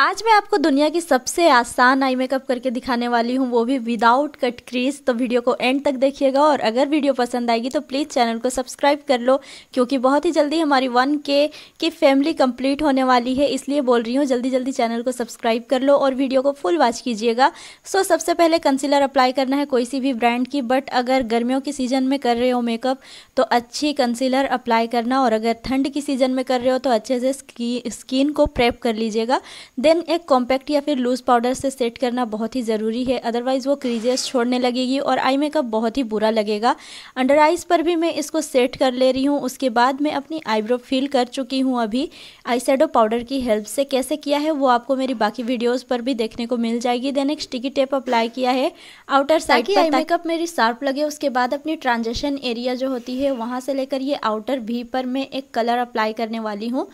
आज मैं आपको दुनिया की सबसे आसान आई मेकअप करके दिखाने वाली हूँ वो भी विदाउट कट क्रीज तो वीडियो को एंड तक देखिएगा और अगर वीडियो पसंद आएगी तो प्लीज़ चैनल को सब्सक्राइब कर लो क्योंकि बहुत ही जल्दी हमारी वन के की फैमिली कंप्लीट होने वाली है इसलिए बोल रही हूँ जल्दी जल्दी चैनल को सब्सक्राइब कर लो और वीडियो को फुल वॉच कीजिएगा सो सबसे पहले कंसीलर अप्लाई करना है कोई सी भी ब्रांड की बट अगर गर्मियों के सीज़न में कर रहे हो मेकअप तो अच्छी कंसीलर अप्लाई करना और अगर ठंड की सीज़न में कर रहे हो तो अच्छे से स्किन को प्रेप कर लीजिएगा देन एक कॉम्पैक्ट या फिर लूज़ पाउडर से सेट करना बहुत ही ज़रूरी है अदरवाइज़ वो क्रीजेस छोड़ने लगेगी और आई मेकअप बहुत ही बुरा लगेगा अंडर आइज़ पर भी मैं इसको सेट कर ले रही हूँ उसके बाद मैं अपनी आईब्रो फील कर चुकी हूँ अभी आई पाउडर की हेल्प से कैसे किया है वो आपको मेरी बाकी वीडियोज़ पर भी देखने को मिल जाएगी देन एक स्टिकी टेप अप्लाई किया है आउटर साइड की आई मेकअप मेरी शार्प लगे उसके बाद अपनी ट्रांजेक्शन एरिया जो होती है वहाँ से लेकर ये आउटर भी पर मैं एक कलर अप्लाई करने वाली हूँ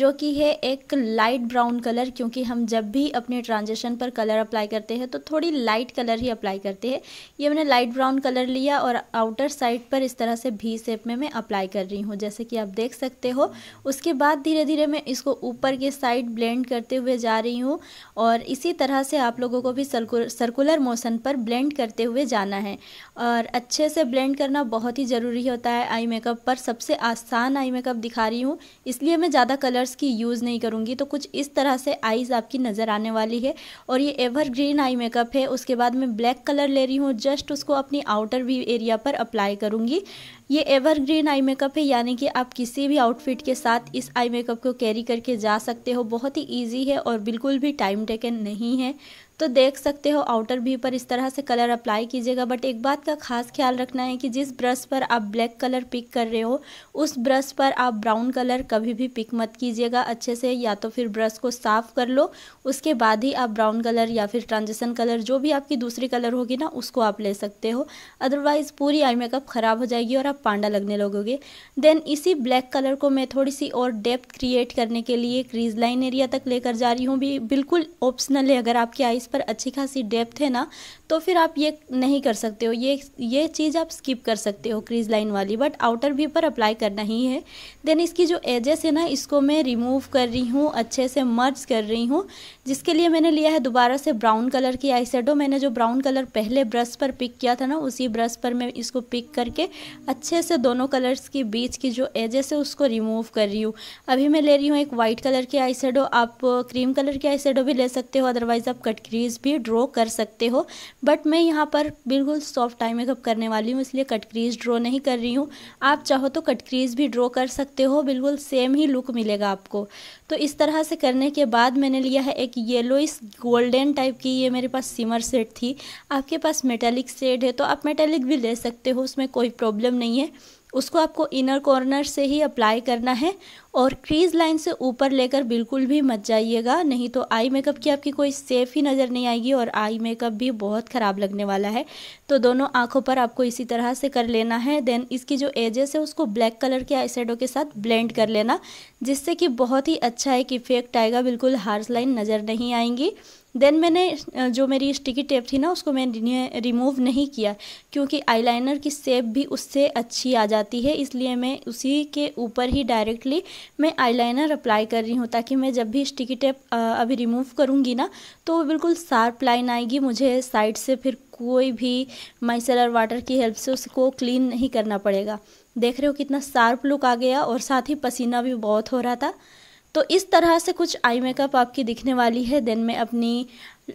जो कि है एक लाइट ब्राउन कलर क्योंकि हम जब भी अपने ट्रांजेक्शन पर कलर अप्लाई करते हैं तो थोड़ी लाइट कलर ही अप्लाई करते हैं ये मैंने लाइट ब्राउन कलर लिया और आउटर साइड पर इस तरह से भी शेप में मैं अप्लाई कर रही हूँ जैसे कि आप देख सकते हो उसके बाद धीरे धीरे मैं इसको ऊपर के साइड ब्लेंड करते हुए जा रही हूँ और इसी तरह से आप लोगों को भी सर्कुलर मोशन पर ब्लेंड करते हुए जाना है और अच्छे से ब्लेंड करना बहुत ही ज़रूरी होता है आई मेकअप पर सबसे आसान आई मेकअप दिखा रही हूँ इसलिए मैं ज़्यादा कलर्स की यूज़ नहीं करूँगी तो कुछ इस तरह से आईज चीज़ आपकी नज़र आने वाली है और ये एवरग्रीन आई मेकअप है उसके बाद मैं ब्लैक कलर ले रही हूँ जस्ट उसको अपनी आउटर भी एरिया पर अप्लाई करूँगी ये एवर ग्रीन आई मेकअप है यानी कि आप किसी भी आउटफिट के साथ इस आई मेकअप को कैरी करके जा सकते हो बहुत ही ईजी है और बिल्कुल भी टाइम टेकन नहीं है तो देख सकते हो आउटर भी पर इस तरह से कलर अप्लाई कीजिएगा बट एक बात का खास ख्याल रखना है कि जिस ब्रश पर आप ब्लैक कलर पिक कर रहे हो उस ब्रश पर आप ब्राउन कलर कभी भी पिक मत कीजिएगा अच्छे से या तो फिर ब्रश को साफ़ कर लो उसके बाद ही आप ब्राउन कलर या फिर ट्रांजिशन कलर जो भी आपकी दूसरी कलर होगी ना उसको आप ले सकते हो अदरवाइज़ पूरी आई मेकअप ख़राब हो जाएगी और आप पांडा लगने लगोगे देन इसी ब्लैक कलर को मैं थोड़ी सी और डेप्थ क्रिएट करने के लिए क्रीज लाइन एरिया तक लेकर जा रही हूँ भी बिल्कुल ऑप्शनल है अगर आपकी आईज पर अच्छी खासी डेप्थ है ना तो फिर आप ये नहीं कर सकते हो ये ये चीज़ आप स्किप कर सकते हो क्रीज लाइन वाली बट आउटर भी पर अप्लाई करना ही है देन इसकी जो एजेस है ना इसको मैं रिमूव कर रही हूँ अच्छे से मर्ज कर रही हूँ जिसके लिए मैंने लिया है दोबारा से ब्राउन कलर की आई मैंने जो ब्राउन कलर पहले ब्रश पर पिक किया था ना उसी ब्रश पर मैं इसको पिक करके अच्छे से दोनों कलर्स के बीच की जो एजेस है उसको रिमूव कर रही हूँ अभी मैं ले रही हूँ एक वाइट कलर की आई आप क्रीम कलर की आई भी ले सकते हो अदरवाइज़ आप कट क्रीज बाउंड्रीज़ भी ड्रॉ कर सकते हो बट मैं यहाँ पर बिल्कुल सॉफ्ट टाइम मेकअप करने वाली हूँ इसलिए कट क्रीज ड्रॉ नहीं कर रही हूँ आप चाहो तो कट क्रीज भी ड्रॉ कर सकते हो बिल्कुल सेम ही लुक मिलेगा आपको तो इस तरह से करने के बाद मैंने लिया है एक इस गोल्डन टाइप की ये मेरे पास सिमर सेट थी आपके पास मेटेलिक सेट है तो आप मेटेलिक भी ले सकते हो उसमें कोई प्रॉब्लम नहीं है उसको आपको इनर कॉर्नर से ही अप्लाई करना है और क्रीज लाइन से ऊपर लेकर बिल्कुल भी मत जाइएगा नहीं तो आई मेकअप की आपकी कोई सेफ ही नज़र नहीं आएगी और आई मेकअप भी बहुत ख़राब लगने वाला है तो दोनों आँखों पर आपको इसी तरह से कर लेना है देन इसकी जो एजेस है उसको ब्लैक कलर के आई के साथ ब्लेंड कर लेना जिससे कि बहुत ही अच्छा एक इफेक्ट आएगा बिल्कुल हार्स लाइन नज़र नहीं आएंगी देन मैंने जो मेरी स्टिकी टेप थी ना उसको मैंने रिमूव नहीं किया क्योंकि आईलाइनर की सेप भी उससे अच्छी आ जाती है इसलिए मैं उसी के ऊपर ही डायरेक्टली मैं आईलाइनर अप्लाई कर रही हूँ ताकि मैं जब भी स्टिकी टेप अभी रिमूव करूँगी ना तो बिल्कुल शार्प लाइन आएगी मुझे साइड से फिर कोई भी माइसेलर वाटर की हेल्प से उसको क्लीन नहीं करना पड़ेगा देख रहे हो कितना शार्प लुक आ गया और साथ ही पसीना भी बहुत हो रहा था तो इस तरह से कुछ आई मेकअप आपकी दिखने वाली है देन मैं अपनी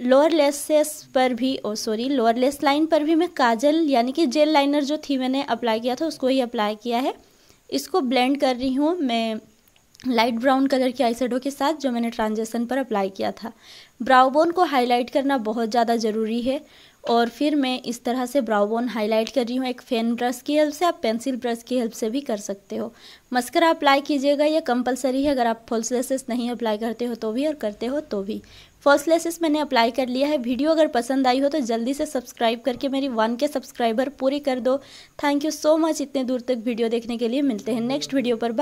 लोअर लेसेस पर भी oh sorry lower lash line पर भी मैं काजल यानी कि जेल लाइनर जो थी मैंने अप्लाई किया था उसको ही अप्लाई किया है इसको ब्लेंड कर रही हूँ मैं लाइट ब्राउन कलर की आई के साथ जो मैंने ट्रांजेसन पर अप्लाई किया था ब्राउबोन को हाईलाइट करना बहुत ज़्यादा ज़रूरी है और फिर मैं इस तरह से बोन हाईलाइट कर रही हूँ एक फैन ब्रश की हेल्प से आप पेंसिल ब्रश की हेल्प से भी कर सकते हो मस्कर अप्लाई कीजिएगा यह कंपलसरी है अगर आप फॉल्स लेसेस नहीं अप्लाई करते हो तो भी और करते हो तो भी फॉल्स लेसेस मैंने अप्लाई कर लिया है वीडियो अगर पसंद आई हो तो जल्दी से सब्सक्राइब करके मेरी वन के सब्सक्राइबर पूरी कर दो थैंक यू सो मच इतने दूर तक वीडियो देखने के लिए मिलते हैं नेक्स्ट वीडियो पर